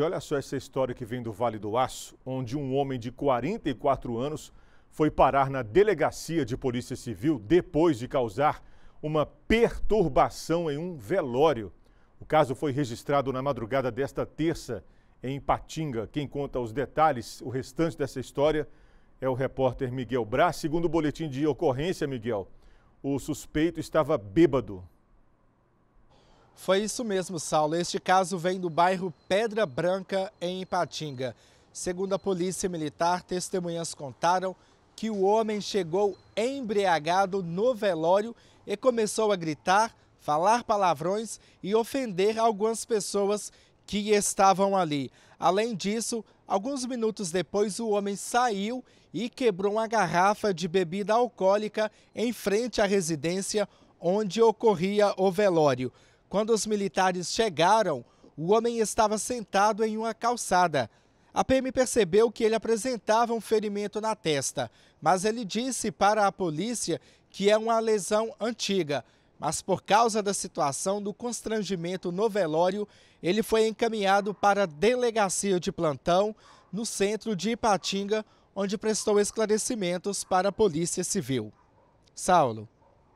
olha só essa história que vem do Vale do Aço, onde um homem de 44 anos foi parar na delegacia de Polícia Civil depois de causar uma perturbação em um velório. O caso foi registrado na madrugada desta terça em Patinga. Quem conta os detalhes, o restante dessa história, é o repórter Miguel Braz. Segundo o boletim de ocorrência, Miguel, o suspeito estava bêbado. Foi isso mesmo, Saulo. Este caso vem do bairro Pedra Branca, em Ipatinga. Segundo a polícia militar, testemunhas contaram que o homem chegou embriagado no velório e começou a gritar, falar palavrões e ofender algumas pessoas que estavam ali. Além disso, alguns minutos depois, o homem saiu e quebrou uma garrafa de bebida alcoólica em frente à residência onde ocorria o velório. Quando os militares chegaram, o homem estava sentado em uma calçada. A PM percebeu que ele apresentava um ferimento na testa, mas ele disse para a polícia que é uma lesão antiga. Mas por causa da situação do constrangimento no velório, ele foi encaminhado para a delegacia de plantão no centro de Ipatinga, onde prestou esclarecimentos para a Polícia Civil. Saulo.